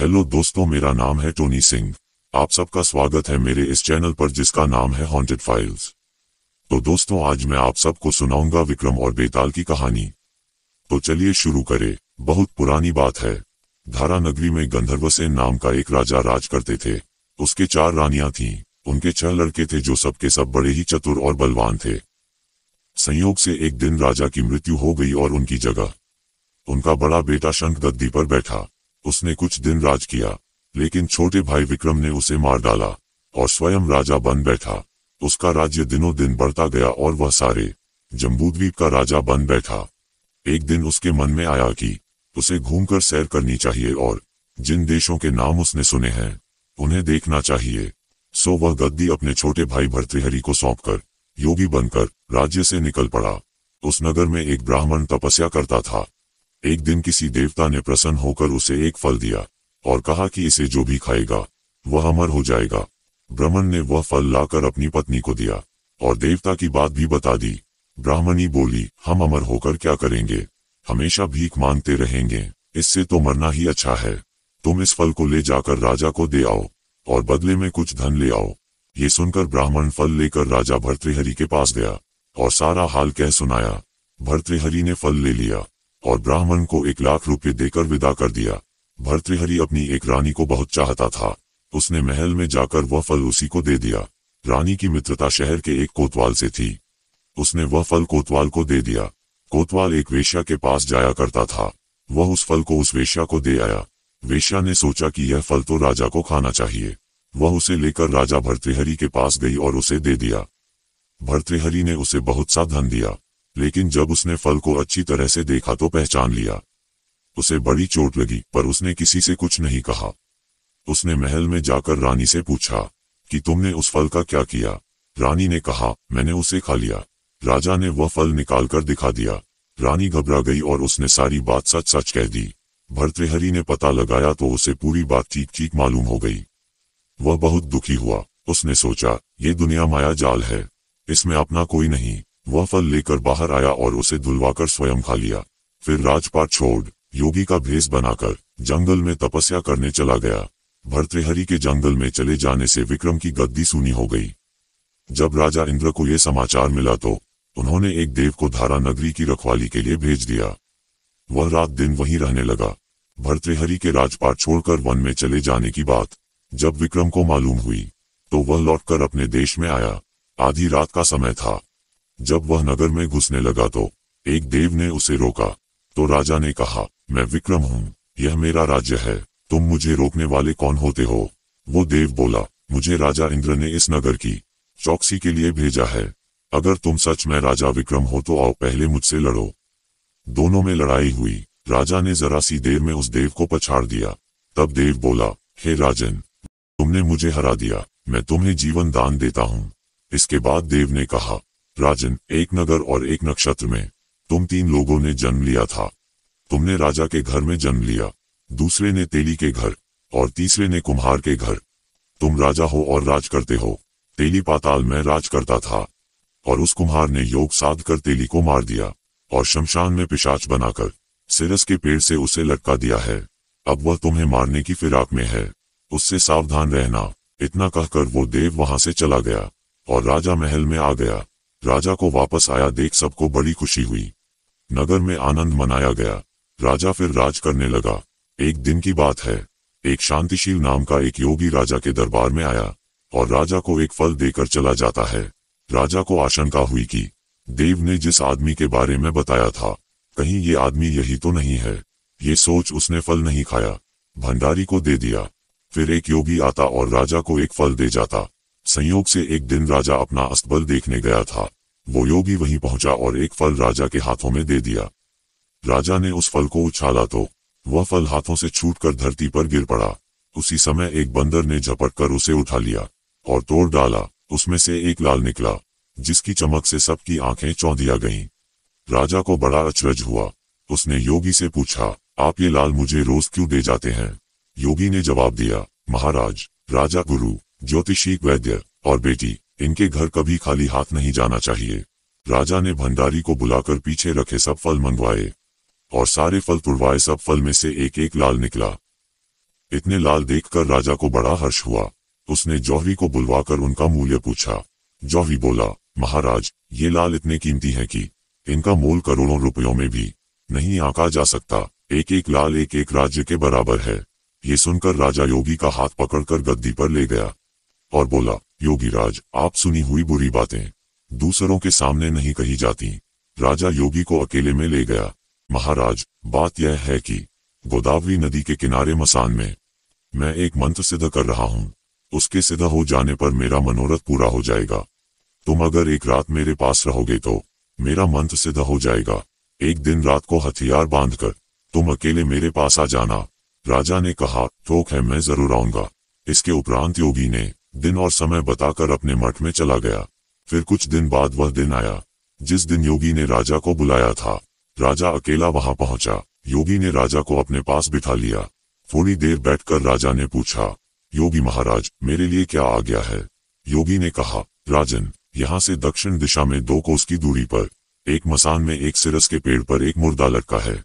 Hello दोस्तों मेरा नाम है टोनी सिंह आप सबका स्वागत है मेरे इस चैनल पर जिसका नाम है हॉन्टेड फाइल्स तो दोस्तों आज मैं आप सबको सुनाऊंगा विक्रम और बेताल की कहानी तो चलिए शुरू करें बहुत पुरानी बात है धारा नगरी में गंधर्वसेन नाम का एक राजा राज करते थे उसके चार रानियां थी उनके छह लड़के थे जो सबके सब बड़े ही चतुर और बलवान थे संयोग से एक दिन राजा की मृत्यु हो गई और उनकी जगह उनका बड़ा बेटा शंख गद्दी पर बैठा उसने कुछ दिन राज किया लेकिन छोटे भाई विक्रम ने उसे मार डाला और स्वयं राजा बन बैठा उसका राज्य दिनों दिन बढ़ता गया और वह सारे जम्बूद्वीप का राजा बन बैठा एक दिन उसके मन में आया कि उसे घूमकर सैर करनी चाहिए और जिन देशों के नाम उसने सुने हैं उन्हें देखना चाहिए सो वह गद्दी अपने छोटे भाई भरतृहरि को सौंपकर योगी बनकर राज्य से निकल पड़ा उस नगर में एक ब्राह्मण तपस्या करता था एक दिन किसी देवता ने प्रसन्न होकर उसे एक फल दिया और कहा कि इसे जो भी खाएगा वह अमर हो जाएगा ब्राह्मण ने वह फल लाकर अपनी पत्नी को दिया और देवता की बात भी बता दी ब्राह्मणी बोली हम अमर होकर क्या करेंगे हमेशा भीख मांगते रहेंगे इससे तो मरना ही अच्छा है तुम इस फल को ले जाकर राजा को दे आओ और बदले में कुछ धन ले आओ ये सुनकर ब्राह्मण फल लेकर राजा भर्तृहरी के पास गया और सारा हाल कह सुनाया भर्तृहरी ने फल ले लिया और ब्राह्मण को एक लाख रुपए देकर विदा कर दिया भर्तृहरि अपनी एक रानी को बहुत चाहता था उसने महल में जाकर वह फल उसी को दे दिया रानी की मित्रता शहर के एक कोतवाल से थी उसने वह फल कोतवाल को दे दिया कोतवाल एक वेश्या के पास जाया करता था वह उस फल को उस वेश्या को दे आया वेश्या ने सोचा कि यह फल तो राजा को खाना चाहिए वह उसे लेकर राजा भर्तृहरि के पास गई और उसे दे दिया भर्तृहरि ने उसे बहुत सा धन दिया लेकिन जब उसने फल को अच्छी तरह से देखा तो पहचान लिया उसे बड़ी चोट लगी पर उसने किसी से कुछ नहीं कहा उसने महल में जाकर रानी से पूछा कि तुमने उस फल का क्या किया रानी ने कहा मैंने उसे खा लिया राजा ने वह फल निकालकर दिखा दिया रानी घबरा गई और उसने सारी बात सच सच कह दी भरतहरी ने पता लगाया तो उसे पूरी बात ठीक ठीक मालूम हो गई वह बहुत दुखी हुआ उसने सोचा ये दुनिया माया जाल है इसमें अपना कोई नहीं वह फल लेकर बाहर आया और उसे धुलवाकर स्वयं खा लिया फिर राजपाट छोड़ योगी का भेस बनाकर जंगल में तपस्या करने चला गया भरतृहरि के जंगल में चले जाने से विक्रम की गद्दी सुनी हो गई जब राजा इंद्र को यह समाचार मिला तो उन्होंने एक देव को धारा नगरी की रखवाली के लिए भेज दिया वह रात दिन वहीं रहने लगा भरतृहरि के राजपाट छोड़कर वन में चले जाने की बात जब विक्रम को मालूम हुई तो वह लौटकर अपने देश में आया आधी रात का समय था जब वह नगर में घुसने लगा तो एक देव ने उसे रोका तो राजा ने कहा मैं विक्रम हूँ यह मेरा राज्य है तुम मुझे रोकने वाले कौन होते हो वो देव बोला मुझे राजा इंद्र ने इस नगर की चौकसी के लिए भेजा है अगर तुम सच में राजा विक्रम हो तो आओ पहले मुझसे लड़ो दोनों में लड़ाई हुई राजा ने जरा सी देर में उस देव को पछाड़ दिया तब देव बोला हे राजन तुमने मुझे हरा दिया मैं तुम्हें जीवन दान देता हूँ इसके बाद देव ने कहा राजन एक नगर और एक नक्षत्र में तुम तीन लोगों ने जन्म लिया था तुमने राजा के घर में जन्म लिया दूसरे ने तेली के घर और तीसरे ने कुम्हार के घर तुम राजा हो और राज करते हो तेली पाताल में राज करता था और उस कुम्हार ने योग साध कर तेली को मार दिया और शमशान में पिशाच बनाकर सिरस के पेड़ से उसे लटका दिया है अब वह तुम्हें मारने की फिराक में है उससे सावधान रहना इतना कहकर वो देव वहां से चला गया और राजा महल में आ गया राजा को वापस आया देख सबको बड़ी खुशी हुई नगर में आनंद मनाया गया राजा फिर राज करने लगा एक दिन की बात है एक शांतिशील नाम का एक योगी राजा के दरबार में आया और राजा को एक फल देकर चला जाता है राजा को आशंका हुई कि देव ने जिस आदमी के बारे में बताया था कहीं ये आदमी यही तो नहीं है ये सोच उसने फल नहीं खाया भंडारी को दे दिया फिर एक योगी आता और राजा को एक फल दे जाता संयोग से एक दिन राजा अपना अस्तबल देखने गया था वो योगी वहीं पहुंचा और एक फल राजा के हाथों में दे दिया राजा ने उस फल को उछाला तो वह फल हाथों से छूटकर धरती पर गिर पड़ा उसी समय एक बंदर ने झपट कर उसे उठा लिया और तोड़ डाला उसमें से एक लाल निकला जिसकी चमक से सबकी आंखें चौंधिया गईं। राजा को बड़ा अचरज हुआ उसने योगी से पूछा आप ये लाल मुझे रोज क्यों दे जाते हैं योगी ने जवाब दिया महाराज राजा गुरु ज्योतिषी वैद्य और बेटी इनके घर कभी खाली हाथ नहीं जाना चाहिए राजा ने भंडारी को बुलाकर पीछे रखे सब फल मंगवाए और सारे फल तुड़वाए सब फल में से एक एक लाल निकला इतने लाल देखकर राजा को बड़ा हर्ष हुआ उसने जौहरी को बुलवाकर उनका मूल्य पूछा जौहरी बोला महाराज ये लाल इतने कीमती हैं कि इनका मोल करोड़ों रुपयों में भी नहीं आका जा सकता एक एक लाल एक एक राज्य के बराबर है ये सुनकर राजा योगी का हाथ पकड़कर गद्दी पर ले गया और बोला योगी राज आप सुनी हुई बुरी बातें दूसरों के सामने नहीं कही जाती राजा योगी को अकेले में ले गया महाराज बात यह है कि गोदावरी नदी के किनारे मसान में मैं एक मंत्र सिद्ध कर रहा हूँ उसके सिद्ध हो जाने पर मेरा मनोरथ पूरा हो जाएगा तुम अगर एक रात मेरे पास रहोगे तो मेरा मंत्र सिद्ध हो जाएगा एक दिन रात को हथियार बांधकर तुम अकेले मेरे पास आ जाना राजा ने कहा ठोक है मैं जरूर आऊंगा इसके उपरांत योगी ने दिन और समय बताकर अपने मठ में चला गया फिर कुछ दिन बाद वह दिन आया जिस दिन योगी ने राजा को बुलाया था राजा अकेला वहां पहुंचा योगी ने राजा को अपने पास बिठा लिया थोड़ी देर बैठकर राजा ने पूछा योगी महाराज मेरे लिए क्या आ गया है योगी ने कहा राजन यहाँ से दक्षिण दिशा में दो कोस की दूरी पर एक मसान में एक सिरस के पेड़ पर एक मुर्दा लटका है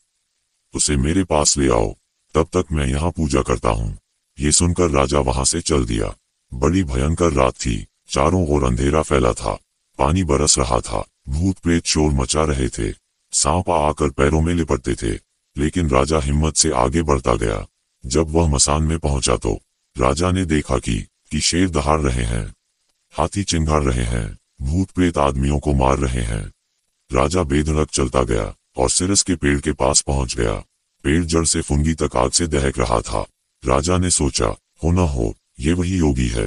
उसे मेरे पास ले आओ तब तक मैं यहाँ पूजा करता हूँ ये सुनकर राजा वहां से चल दिया बड़ी भयंकर रात थी चारों ओर अंधेरा फैला था पानी बरस रहा था भूत प्रेत शोर मचा रहे थे सांप आकर पैरों में लिपटते थे लेकिन राजा हिम्मत से आगे बढ़ता गया जब वह मसान में पहुंचा तो राजा ने देखा कि कि शेर दहाड़ रहे हैं हाथी चिंघाड़ रहे हैं भूत प्रेत आदमियों को मार रहे हैं राजा बेधड़क चलता गया और सिरस के पेड़ के पास पहुंच गया पेड़ जड़ से फुंगी तक आग से दहक रहा था राजा ने सोचा हो न हो ये वही योगी है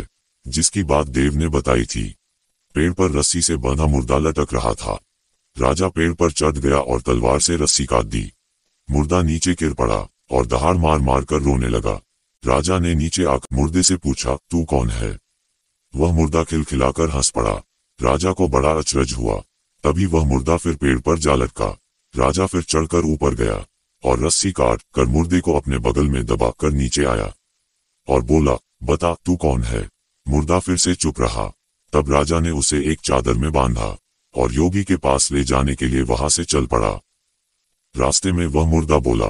जिसकी बात देव ने बताई थी पेड़ पर रस्सी से बंधा मुर्दा लटक रहा था राजा पेड़ पर चढ़ गया और तलवार से रस्सी काट दी मुर्दा नीचे गिर पड़ा और दहाड़ मार मार कर रोने लगा राजा ने नीचे आकर मुर्दे से पूछा तू कौन है वह मुर्दा खिलखिलाकर हंस पड़ा राजा को बड़ा अचरज हुआ तभी वह मुर्दा फिर पेड़ पर जा लटका राजा फिर चढ़कर ऊपर गया और रस्सी काट कर मुर्दे को अपने बगल में दबाकर नीचे आया और बोला बता तू कौन है मुर्दा फिर से चुप रहा तब राजा ने उसे एक चादर में बांधा और योगी के पास ले जाने के लिए वहां से चल पड़ा रास्ते में वह मुर्दा बोला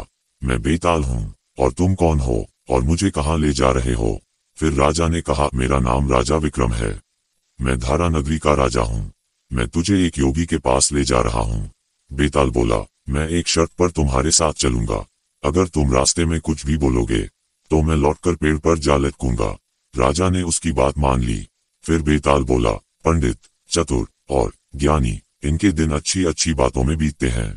मैं बेताल हूं और तुम कौन हो और मुझे कहाँ ले जा रहे हो फिर राजा ने कहा मेरा नाम राजा विक्रम है मैं धारा नगरी का राजा हूँ मैं तुझे एक योगी के पास ले जा रहा हूँ बेताल बोला मैं एक शर्त पर तुम्हारे साथ चलूंगा अगर तुम रास्ते में कुछ भी बोलोगे तो मैं लौटकर पेड़ पर जा लटकूंगा राजा ने उसकी बात मान ली फिर बेताल बोला पंडित चतुर और ज्ञानी इनके दिन अच्छी अच्छी बातों में बीतते हैं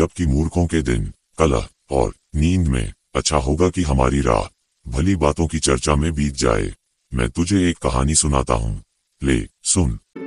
जबकि मूर्खों के दिन कलह और नींद में अच्छा होगा कि हमारी राह भली बातों की चर्चा में बीत जाए मैं तुझे एक कहानी सुनाता हूँ ले सुन